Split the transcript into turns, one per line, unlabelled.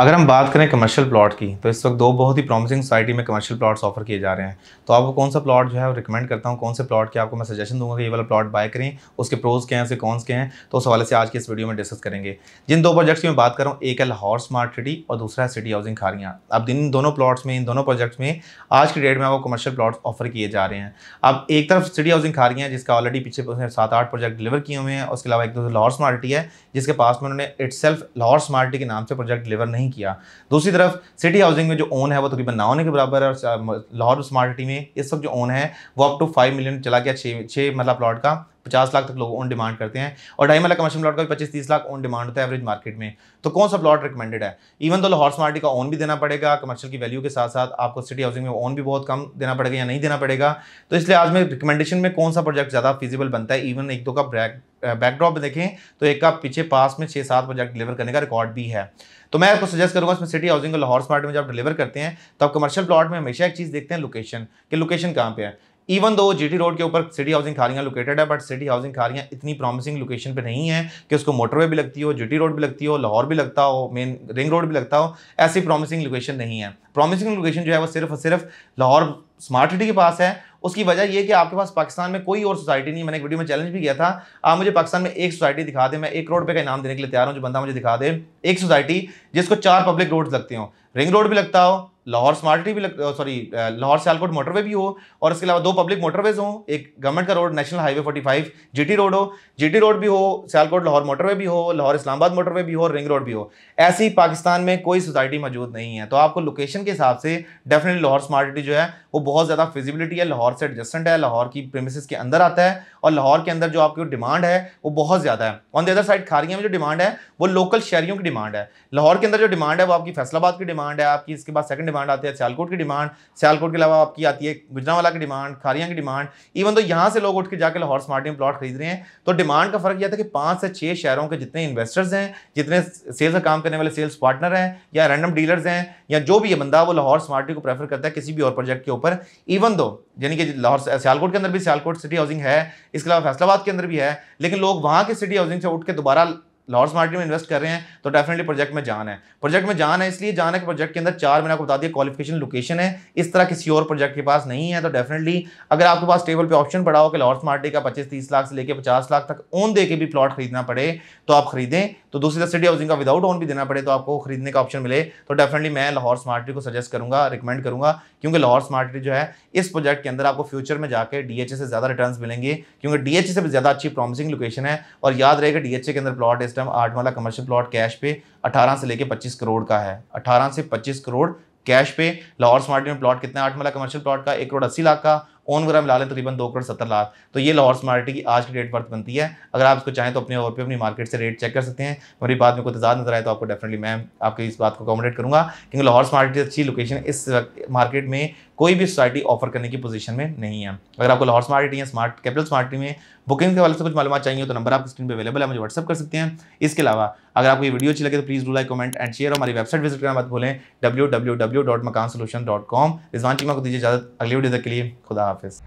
अगर हम बात करें कमर्शियल प्लॉट की तो इस वक्त दो बहुत ही प्रॉमिसिंग सोसाइटी में कमर्शियल प्लॉट्स ऑफर किए जा रहे हैं तो आपको कौन सा प्लॉट जो है रिकमेंड करता हूँ कौन से प्लॉट के आपको मैं सजेशन दूंगा कि ये वाला प्लॉट बाय करें उसके प्रोज क्या हैं से कौन से हैं तो उस हवाले से आज की इस वीडियो में डिस्कस करेंगे जिन दो प्रोजेक्ट्स की मैं बात कर रहा हूँ एक है लाहौर स्मार्ट सिटी और दूसरा है सिटी हाउसिंग खारियाँ अब इन दोनों प्लॉट्स में इन दोनों प्रोजेक्ट्स में आज की डेट में आपको कमर्शियल प्लाट्स ऑफर किए जा रहे हैं अब एक तरफ सिटी हाउसिंग खारियाँ जिसका ऑलरेडी पीछे सात आठ प्रोजेक्ट डिलीवर किए हुए हैं उसके अलावा एक दो लाहौर स्मार्ट सिटी है जिसके पास में उन्होंने सेल्फ लाहौर स्मार्ट सिटी के नाम से प्रोजेक्ट डिलीवर नहीं नहीं किया दूसरी तरफ सिटी हाउसिंग में जो ओन है वो तकरीबन तो ना होने के बराबर है और लाहौर स्मार्ट सिटी में इस वक्त जो ओन है वो अप टू फाइव मिलियन चला गया छः मतलब प्लाट का पचास लाख तक लोग ओन डिमांड करते हैं और ढाई मिला कमर्शियल प्लॉट का भी पच्चीस तीस लाख ओन डिमांड होता है एवरेज मार्केट में तो कौन सा प्लॉट रिकमेंडेड है इवन तो लाहौर स्मार्टी का ओन भी देना पड़ेगा कमर्शियल की वैल्यू के साथ साथ आपको सिटी हाउसिंग में ओन भी बहुत कम देना पड़ेगा या नहीं देना पड़ेगा तो इसलिए आज में रिकमेंडेशन में कौन सा प्रोजेक्ट ज़्यादा फिजिबल बनता है इवन एक दो का ब्रैक बैकड्रॉप में देखें तो एक का पीछे पास में छः सात प्रोजेक्ट डिलीवर करने का रिकॉर्ड भी है तो मैं आपको सजेस्ट करूंगा इसमें सिटी हाउसिंग और लाहौर स्मार्ट में जब डिलीवर करते हैं तो आप कमर्शियल प्लॉट में हमेशा एक चीज़ देखते हैं लोकेशन कि लोकेशन कहाँ पे है इवन दो जीटी रोड के ऊपर सिटी हाउसिंग खारियाँ लोकेटेड है बट सिटी हाउसिंग खारियाँ इतनी प्रॉमिसिंग लोकेशन पे नहीं है कि उसको मोटरवे भी लगती हो टी रोड भी लगती हो लाहौर भी लगता हो मेन रिंग रोड भी लगता हो ऐसी प्रॉमिसिंग लोकेशन नहीं है प्रॉमिसिंग लोकेशन जो है वो सिर्फ और सिर्फ लाहौर स्मार्ट सिटी के पास है उसकी वजह यह कि आपके पास पाकिस्तान में कोई और सोसाइटी नहीं मैंने एक वीडियो में चैलेंज भी किया था आप मुझे पाकिस्तान में एक सोसाइटी दिखा दे मैं एक करोड़ रुपये का इनाम देने के लिए तैयार हूँ जो बंदा मुझे दिखा दे एक सोसाइटी जिसको चार पब्लिक रोड लगते हो रिंग रोड भी लगता हो लाहौर स्मार्ट सिटी भी सॉरी लाहौर सियालकोट मोटरवे भी हो और इसके अलावा दो पब्लिक मोटरवेज हो एक गवर्नमेंट का road national highway 45 GT road हो जीटी रोड भी हो सियालकोट लाहौर मोटरवे भी हो लाहौर इस्लामाबाद मोटरवे भी हो रिंग रोड भी हो ऐसी पाकिस्तान में कोई सोसाइटी मौजूद नहीं है तो आपको लोकेशन के हिसाब से डेफिनेटली लाहौर स्मार्ट सिटी जो है वो बहुत ज़्यादा फिजिबिलिटी है लाहौर से एडजस्टेंट है लाहौर की प्रेमिस के अंदर आता है और लाहौर के अंदर जो आपकी डिमांड है वो बहुत ज़्यादा है on the other side Kharian में जो डिमांड है वो लोकल शहरीों की डिमांड है लाहौर के अंदर जो डिमांड है वो आपकी फैसलाबाद की डिमांड है आपकी इसके बाद सेकंड डिमांड आती है सियालकोट की डिमांड सियालकोट के अलावा आपकी आती है गुजरावाला की डिमांड खारिया की डिमांड इवन तो यहाँ से लोग उठ के जाकर लाहौर स्मार्ट में प्लॉट खरीद रहे हैं तो डिमांड का फर्क यह था कि पाँच से छः शहरों के जितने इन्वेस्टर्स हैं जितने सेल्स का काम करने वाले सेल्स पार्टनर हैं या रैंडम डीलर्स हैं या जो भी बंदा वो लाहौर स्मार्ट को प्रेफर करता है किसी भी और प्रोजेक्ट के ऊपर इवन दो यानी कि लाहौर सियालकोट के अंदर भी सियालकोट सिटी हाउसिंग है इसके अलावा फैसलाबाद के अंदर भी है लेकिन लोग वहाँ के सिटी हाउसिंग से उठ के दोबारा लॉर्स मार्केट में इन्वेस्ट कर रहे हैं तो डेफिनेटली प्रोजेक्ट में जान है प्रोजेक्ट में जान है इसलिए जान है कि प्रोजेक्ट के अंदर चार मैंने आपको बता दिया क्वालिफिकेशन लोकेशन है इस तरह किसी और प्रोजेक्ट के पास नहीं है तो डेफिनेटली अगर आपके पास टेबल पे ऑप्शन पड़ा हो कि लॉर्ड मार्टी का पच्चीस तीस लाख से लेकर पचास लाख तक ओन दे के भी प्लॉट खरीदना पड़े तो आप खरीदें तो दूसरी तरह सिटी हाउसिंग का विदाउट ओन भी देना पड़े तो आपको खरीदने का ऑप्शन मिले तो डेफिनेटली मैं लाहौर स्मार्ट को सजेस्ट करूंगा रिकमेंड करूंगा क्योंकि लाहौर स्मार्ट जो है इस प्रोजेक्ट के अंदर आपको फ्यूचर में जाकर डीएचए से ज़्यादा रिटर्न मिलेंगे क्योंकि डीएचए से भी ज़्यादा अच्छी प्रॉमिसिंग लोकेशन है और याद रहेगा डीएचए के अंदर प्लॉट इस टाइम आठ वाला कमर्शियल प्लॉट कैश पे अठारह से लेके पच्चीस करोड़ का है अठारह से पच्चीस करोड़ कैश पे लाहौर स्मार्ट में प्लॉट कितना आठ वाला कमर्शियल प्लॉट का एक करोड़ अस्सी लाख का ऑन ग्राम ला लें तकरीबन दो करोड़ सत्तर लाख तो ये लाहौर स्मार्टी की आज की डेट वर्थ बनती है अगर आप इसको चाहें तो अपने और पे अपनी मार्केट से रेट चेक कर सकते हैं मेरी बात में कोई तजाद नजर आए तो आपको डेफिनेटली मैं आपकी इस बात को अकोमोडेट करूँगा क्योंकि लाहौर स्मार्टी अच्छी लोकेशन इस वक्त मार्केट में कोई भी सोसाइटी ऑफर करने की पोजीशन में नहीं है अगर आपको लाहौर स्मार्ट या स्मार्ट कैपिटल स्मार्ट में बुकिंग के वाले से कुछ मालूम चाहिए तो नंबर आपकी स्क्रीन पर अवेलेबल है मुझे व्हाट्सअप कर सकते हैं इसके अलावा अगर आपको ये वीडियो अच्छी लगे तो please do like comment and share हमारी वेबसाइट विजिट करना मत भूलें W W W dot Makaan solution dot com Rizwan Cheema को दीजिए इजाजत अगली वीडियो तक के लिए खुदा Office.